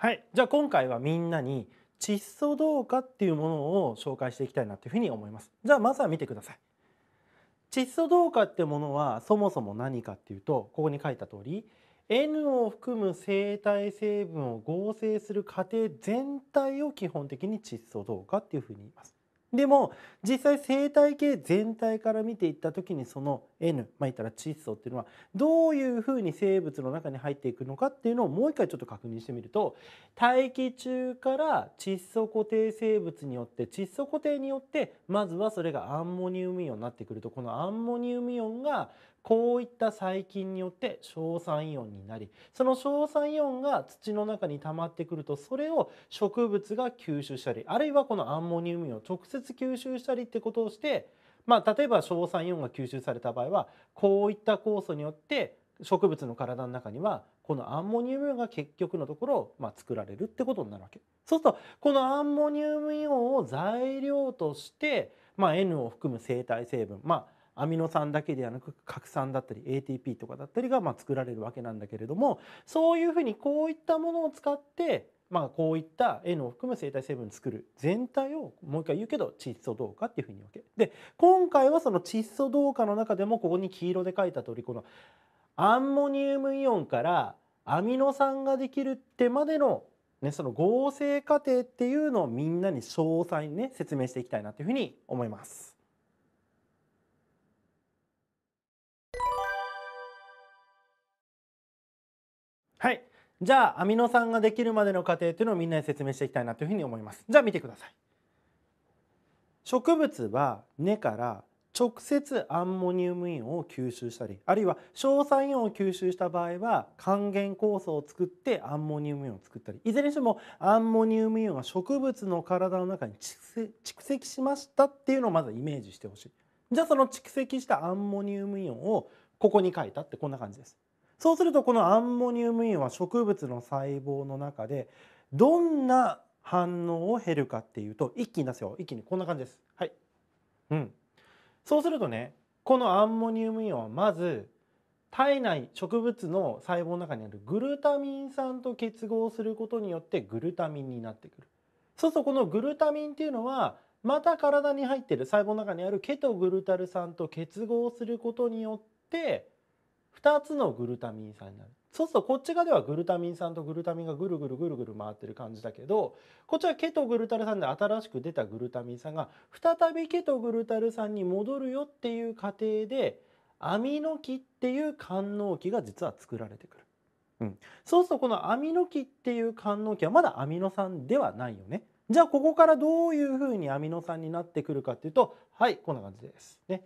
はい、じゃあ今回はみんなに窒素同化っていうものを紹介していきたいなというふうに思います。じゃあまずは見てください。窒素同化っていうものはそもそも何かっていうとここに書いた通り N を含む生体成分を合成する過程全体を基本的に窒素同化っていうふうに言います。でも実際生態系全体から見ていった時にその N まあ言ったら窒素っていうのはどういうふうに生物の中に入っていくのかっていうのをもう一回ちょっと確認してみると大気中から窒素固定生物によって窒素固定によってまずはそれがアンモニウムイオンになってくるとこのアンモニウムイオンがこういった細菌によって硝酸イオンになりその硝酸イオンが土の中に溜まってくるとそれを植物が吸収したりあるいはこのアンモニウムイオンを直接吸収したりってことをして、まあ、例えば硝酸イオンが吸収された場合はこういった酵素によって植物の体の中にはこのアンモニウムイオンが結局のところ、まあ、作られるってことになるわけそうするとこのアンモニウムイオンを材料として、まあ、N を含む生体成分まあアミノ酸だけではなく核酸だったり ATP とかだったりがま作られるわけなんだけれどもそういうふうにこういったものを使ってまあこういった N を含む生体成分作る全体をもう一回言うけど窒素同化っていうふうに分けで今回はその窒素同化の中でもここに黄色で書いた通りこのアンモニウムイオンからアミノ酸ができるってまでのね、その合成過程っていうのをみんなに詳細にね説明していきたいなというふうに思います。はいじゃあアミノ酸ができるまでの過程っていうのをみんなに説明していきたいなというふうに思いますじゃあ見てください植物は根から直接アンモニウムイオンを吸収したりあるいは硝酸イオンを吸収した場合は還元酵素を作ってアンモニウムイオンを作ったりいずれにしてもアンモニウムイオンが植物の体の中に蓄積しましたっていうのをまずイメージしてほしいじゃあその蓄積したアンモニウムイオンをここに書いたってこんな感じですそうするとこのアンモニウムイオンは植物の細胞の中でどんな反応を減るかっていうと一気に出すよ一気にこんな感じです。はい、うん、そうするとねこのアンモニウムイオンはまず体内植物の細胞の中にあるグルタミン酸と結合することによってグルタミンになってくる。そうするとこのグルタミンっていうのはまた体に入ってる細胞の中にあるケトグルタル酸と結合することによって2つのグルタミン酸になるそうするとこっち側ではグルタミン酸とグルタミンがぐるぐるぐるぐる回ってる感じだけどこっちはケトグルタル酸で新しく出たグルタミン酸が再びケトグルタル酸に戻るよっていう過程でアミノ基っていう官能基が実は作られてくる。うん、そうするとこのアミノ基っていう官能基はまだアミノ酸ではないよね。じゃあここからどういうふうにアミノ酸になってくるかっていうとはいこんな感じです。ね、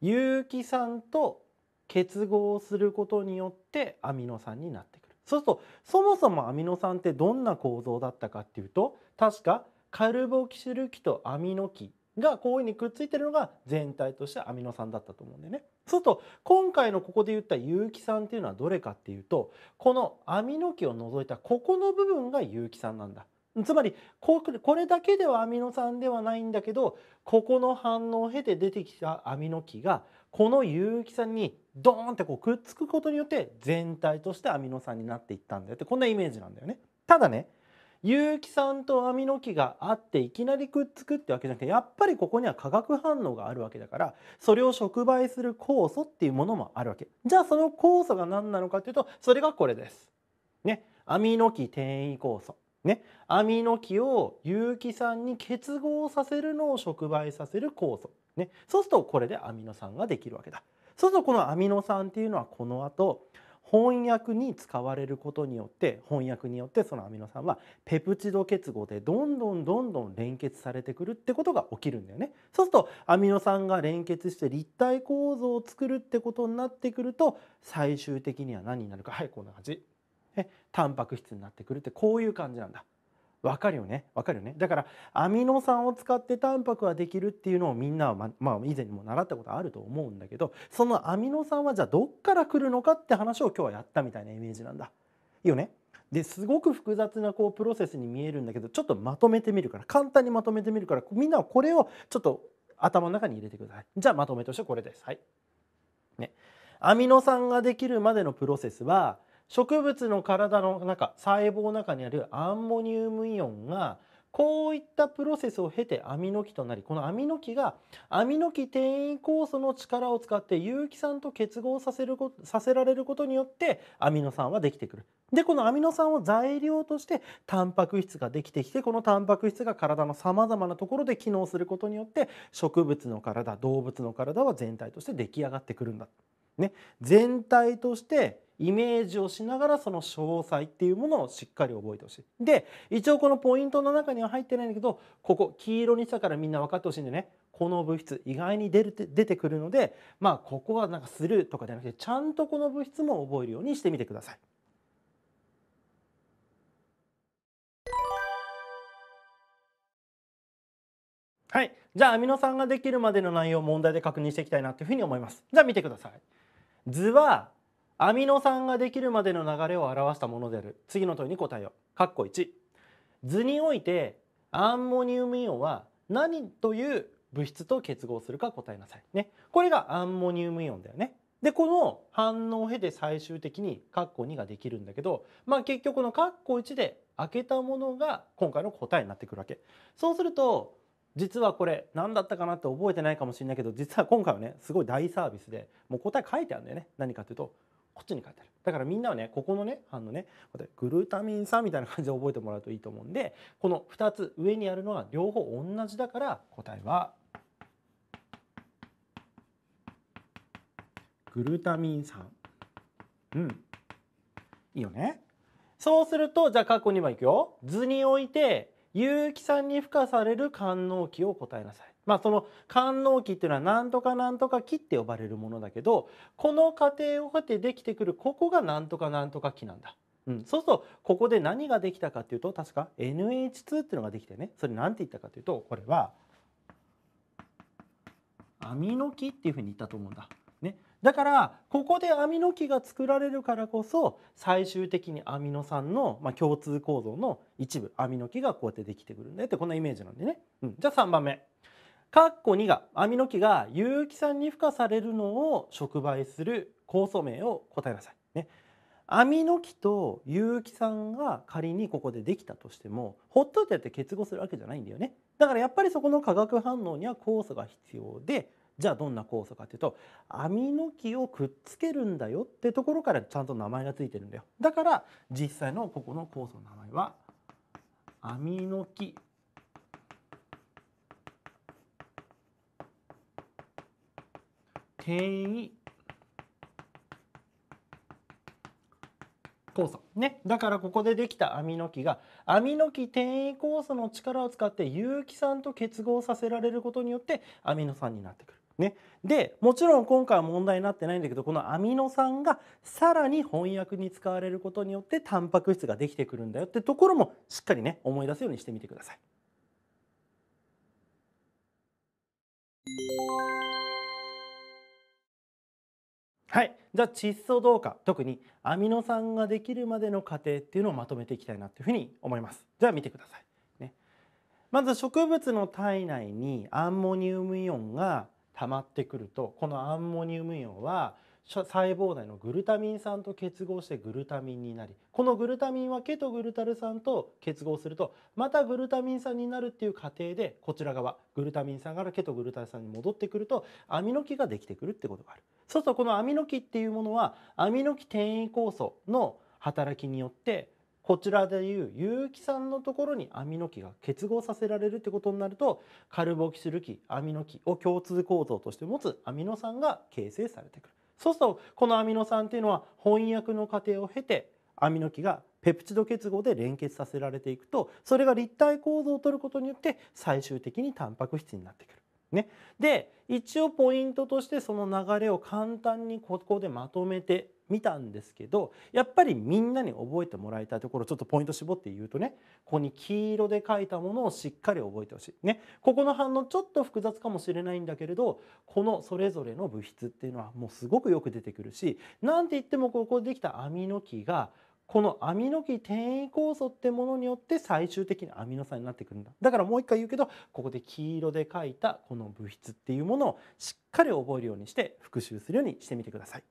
有機酸と結合することによってアミノ酸になってくるそうするとそもそもアミノ酸ってどんな構造だったかっていうと確かカルボキシル基とアミノ基がこういうふうにくっついてるのが全体としてアミノ酸だったと思うんでね。そうすると今回のここで言った有機酸っていうのはどれかっていうとこのアミノ基を除いたここの部分が有機酸なんだ。つまりこれだけではアミノ酸ではないんだけどここの反応を経て出てきたアミノ基がこの有機酸にドーンってこうくっつくことによって全体としてアミノ酸になっていったんだよってこんなイメージなんだよね。ただね有機酸とアミノ基があっていきなりくっつくってわけじゃなくてやっぱりここには化学反応があるわけだからそれを触媒する酵素っていうものもあるわけじゃあその酵素が何なのかっていうとそれがこれです。ねアミノ基転移酵素ね、アミノ基を有機酸に結合させるのを触媒させる酵素、ね、そうするとこれでアミノ酸ができるわけだそうするとこのアミノ酸っていうのはこの後翻訳に使われることによって翻訳によってそのアミノ酸はペプチド結合でどんどんどんどん連結されてくるってことが起きるんだよねそうするとアミノ酸が連結して立体構造を作るってことになってくると最終的には何になるかはいこんな感じ。えタンパク質になってくるってこういう感じなんだ。わかるよねわかるよねだからアミノ酸を使ってタンパクはできるっていうのをみんなはま、まあ、以前にも習ったことあると思うんだけどそのアミノ酸はじゃあどっから来るのかって話を今日はやったみたいなイメージなんだ。いいよねですごく複雑なこうプロセスに見えるんだけどちょっとまとめてみるから簡単にまとめてみるからみんなはこれをちょっと頭の中に入れてください。じゃあまとめとしてこれです。はいね、アミノ酸ができるまでのプロセスは植物の体の中細胞の中にあるアンモニウムイオンがこういったプロセスを経てアミノ基となりこのアミノ基がアミノ基転移酵素の力を使って有機酸と結合させるこさせられることによってアミノ酸はできてくる。でこのアミノ酸を材料としてタンパク質ができてきてこのタンパク質が体のさまざまなところで機能することによって植物の体動物の体は全体として出来上がってくるんだ。ね、全体としてイメージをしながらその詳細っていうものをしっかり覚えてほしい。で一応このポイントの中には入ってないんだけどここ黄色にしたからみんな分かってほしいんでねこの物質意外に出る出てくるのでまあここはなんかするとかじゃなくてちゃんとこの物質も覚えるようにしてみてください。はい、じゃあアミノ酸ができるまでの内容を問題で確認していきたいなというふうに思います。じゃあ見てください。図はアミノ酸ができるまでの流れを表したものである次の問いに答えよう。1図においてアンモニウムイオンは何という物質と結合するか答えなさい。ね、これがアンモニウムイオンだよね。でこの反応を経て最終的に括弧2ができるんだけど、まあ、結局この括弧1で開けたものが今回の答えになってくるわけ。そうすると実はこれ何だったかなって覚えてないかもしれないけど実は今回はねすごい大サービスでもう答え書いてあるんだよね何かっていうとこっちに書いてあるだからみんなはねここのね反応ねグルタミン酸みたいな感じで覚えてもらうといいと思うんでこの2つ上にあるのは両方同じだから答えはグルタミン酸うんいいよねそうするとじゃあ過去2はいくよ図において有機酸に付加される官能器を答えなさい。まあ、その官能器っていうのは何とか何とか器って呼ばれるものだけどこの過程を経てできてくるここが何とか何とか器なんだ。うん、そうするとここで何ができたかっていうと確か NH2 っていうのができてねそれ何て言ったかというとこれはアミノ基っていうふうに言ったと思うんだ。だからここでアミノ基が作られるからこそ最終的にアミノ酸の、ま共通構造の一部アミノ基がこうやってできてくるんだよってこんなイメージなんでね、うん、じゃあ3番目カッコ2がアミノ基が有機酸に付加されるのを触媒する酵素名を答えなさい。ねアミノ基と有機酸が仮にここでできたとしてもほっといてやって結合するわけじゃないんだよねだからやっぱりそこの化学反応には酵素が必要でじゃあどんな酵素かというとアミノ基をくっつけるんだよってところからちゃんと名前がついてるんだよだから実際のここの酵素の名前はアミノ基転移酵素ねだからここでできたアミノ基がアミノ基転移酵素の力を使って有機酸と結合させられることによってアミノ酸になってくる。ね、でもちろん今回は問題になってないんだけどこのアミノ酸がさらに翻訳に使われることによってタンパク質ができてくるんだよってところもしっかりね思い出すようにしてみてください。はい、じゃあ窒素同化特にアミノ酸ができるまでの過程っていうのをまとめていきたいなというふうに思います。じゃあ見てください。ね、まず植物の体内にアンモニウムイオンが溜まってくるとこのアンモニウムイオンは細胞内のグルタミン酸と結合してグルタミンになりこのグルタミンはケトグルタル酸と結合するとまたグルタミン酸になるっていう過程でこちら側グルタミン酸からケトグルタル酸に戻ってくるとアミノ基ができてくるってことがある。そうするとこのアミノ基っていうものはアミノ基転移酵素の働きによってこちらでいう有機酸のところにアミノ基が結合させられるってことになるとカルボキシル基アミノ基を共通構造として持つアミノ酸が形成されてくるそうするとこのアミノ酸っていうのは翻訳の過程を経てアミノ基がペプチド結合で連結させられていくとそれが立体構造をとることによって最終的にタンパク質になってくる。ね、で一応ポイントとしてその流れを簡単にここでまとめてみたんですけどやっぱりみんなに覚えてもらいたいところちょっとポイント絞って言うとねここに黄色で書いたものをしっかり覚えてほしい。ね、ここの反応ちょっと複雑かもしれないんだけれどこのそれぞれの物質っていうのはもうすごくよく出てくるし何て言ってもここでできた網の木がこのアミノ基転移酵素ってものによって最終的にアミノ酸になってくるんだだからもう一回言うけどここで黄色で書いたこの物質っていうものをしっかり覚えるようにして復習するようにしてみてください。